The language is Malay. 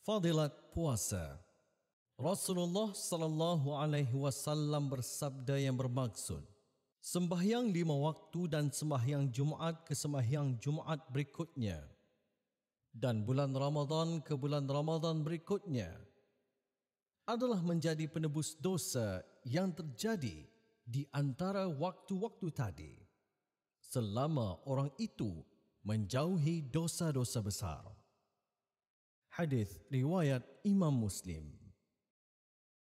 Fadilat puasa. Rasulullah sallallahu alaihi wasallam bersabda yang bermaksud sembahyang lima waktu dan sembahyang Jumaat ke sembahyang Jumaat berikutnya dan bulan Ramadan ke bulan Ramadan berikutnya adalah menjadi penebus dosa yang terjadi di antara waktu-waktu tadi selama orang itu menjauhi dosa-dosa besar hadis riwayat Imam Muslim